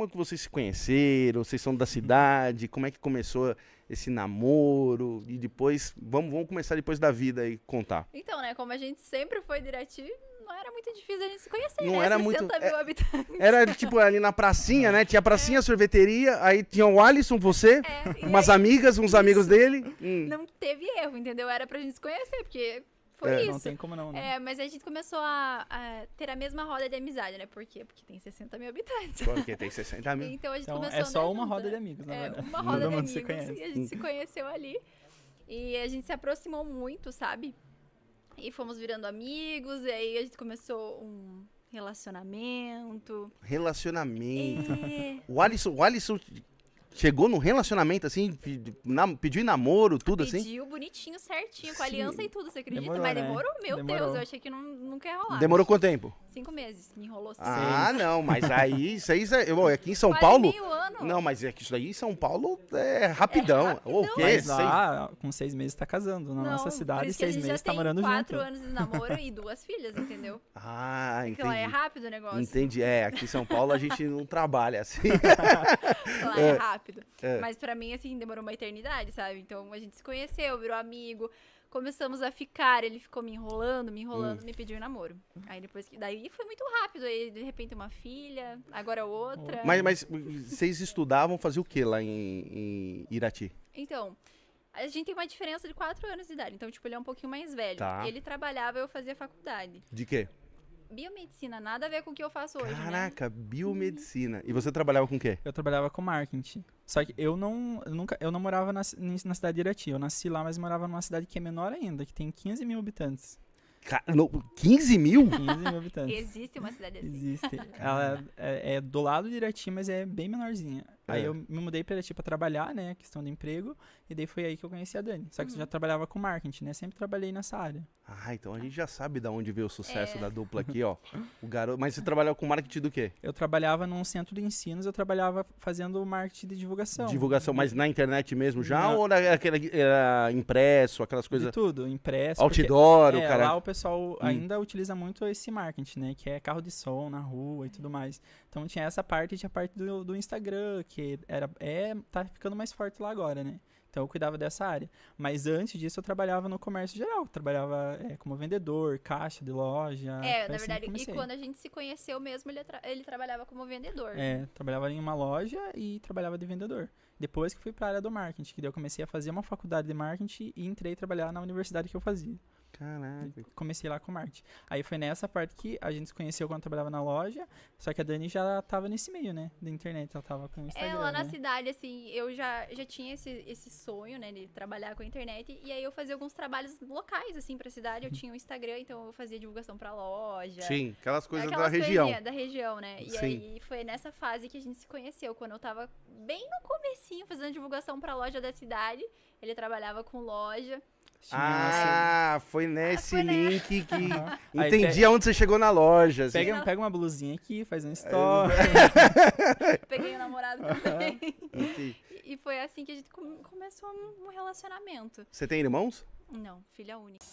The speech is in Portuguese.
como é que vocês se conheceram? Vocês são da uhum. cidade? Como é que começou esse namoro? E depois, vamos, vamos começar depois da vida e contar. Então, né, como a gente sempre foi diretivo, não era muito difícil a gente se conhecer, não né? Era muito, é, Era tipo ali na pracinha, né? Tinha a pracinha, é. a sorveteria, aí tinha o Alisson, você, é, umas aí, amigas, uns isso. amigos dele. Hum. Não teve erro, entendeu? Era pra gente se conhecer, porque foi é, isso. Não tem como não, né? É, mas a gente começou a, a, ter a mesma roda de amizade, né? Por quê? Porque tem 60 mil habitantes. Porque tem 60 mil. então a gente então, é começou É só uma roda de amigos, na é, Uma roda Todo de amigos. E assim, a gente se conheceu ali. E a gente se aproximou muito, sabe? E fomos virando amigos, e aí a gente começou um Relacionamento. Relacionamento. É. O Alisson, o Alisson chegou num relacionamento assim, pediu namoro, tudo pediu assim? Pediu bonitinho, certinho, com aliança e tudo, você acredita? Demorou, Mas né? demorou, né? meu demorou. Deus, eu achei que não, nunca ia rolar. Demorou quanto tempo? Cinco meses, me enrolou cinco. Ah, não, mas aí, isso aí, é aqui em São Quase Paulo... Meio ano. Não, mas é que isso daí em São Paulo é rapidão. É rapidão. O quê? Mas lá, com seis meses tá casando, na não, nossa cidade, seis meses tá morando junto. quatro anos de namoro e duas filhas, entendeu? Ah, porque entendi. lá é rápido o negócio. Entendi. É, aqui em São Paulo a gente não trabalha assim. lá é, é rápido. É. Mas para mim, assim, demorou uma eternidade, sabe? Então a gente se conheceu, virou amigo. Começamos a ficar, ele ficou me enrolando, me enrolando, hum. me pediu namoro. Aí depois que. Daí foi muito rápido. Aí, de repente, uma filha, agora outra. Mas, mas vocês estudavam fazer o que lá em, em Irati? Então, a gente tem uma diferença de quatro anos de idade. Então, tipo, ele é um pouquinho mais velho. Tá. Ele trabalhava, eu fazia faculdade. De quê? biomedicina, nada a ver com o que eu faço hoje. Né? Caraca, né? biomedicina. E você trabalhava com o quê? Eu trabalhava com marketing. Só que eu não, eu nunca, eu não morava na, na cidade de Irati. Eu nasci lá, mas morava numa cidade que é menor ainda, que tem 15 mil habitantes. Cara, No, 15 mil? 15 mil habitantes. Existe uma cidade assim. Existe. Ela é, é, é, do lado de Irati, mas é bem menorzinha. Aí é. eu me mudei para tipo trabalhar, né? Questão de emprego. E daí foi aí que eu conheci a Dani. Só que uhum. eu já trabalhava com marketing, né? Sempre trabalhei nessa área. Ah, então a gente já sabe da onde veio o sucesso é. da dupla aqui, ó. O garoto. Mas você trabalhava com marketing do quê? Eu trabalhava num centro de ensinos, eu trabalhava fazendo marketing de divulgação. Divulgação, mas na internet mesmo já? Ou era, aquele, era impresso, aquelas coisas? De tudo, impresso. Outdoor, porque, o é, cara. Lá o pessoal hum. ainda utiliza muito esse marketing, né? Que é carro de som na rua e tudo mais. Então tinha essa parte, tinha a parte do, do Instagram, que porque era, é, tá ficando mais forte lá agora, né? Então eu cuidava dessa área. Mas antes disso eu trabalhava no comércio geral. Trabalhava é, como vendedor, caixa de loja. É, na assim verdade, e quando a gente se conheceu mesmo, ele, tra ele trabalhava como vendedor. É, trabalhava em uma loja e trabalhava de vendedor. Depois que fui para a área do marketing, que daí eu comecei a fazer uma faculdade de marketing e entrei a trabalhar na universidade que eu fazia. Caraca. Comecei lá com marketing. Aí foi nessa parte que a gente se conheceu quando trabalhava na loja. Só que a Dani já tava nesse meio, né? Da internet, ela tava com o Instagram. É, lá na né. cidade, assim, eu já, já tinha esse, esse sonho, né? De trabalhar com a internet. E aí eu fazia alguns trabalhos locais, assim, pra cidade. Eu uhum. tinha o um Instagram, então eu fazia divulgação pra loja. Sim, aquelas coisas aquelas da região. da região, né? E Sim. aí foi nessa fase que a gente se conheceu. Quando eu tava bem no comecinho, fazendo divulgação pra loja da cidade. Ele trabalhava com loja. Ah, assim. foi nesse ah, foi ah, link que. Uhum. Entendi aonde você chegou na loja. Assim. Pega, pega uma blusinha aqui, faz um é. story. Peguei o um namorado também. Uhum. E foi assim que a gente começou um relacionamento. Você tem irmãos? Não, filha única.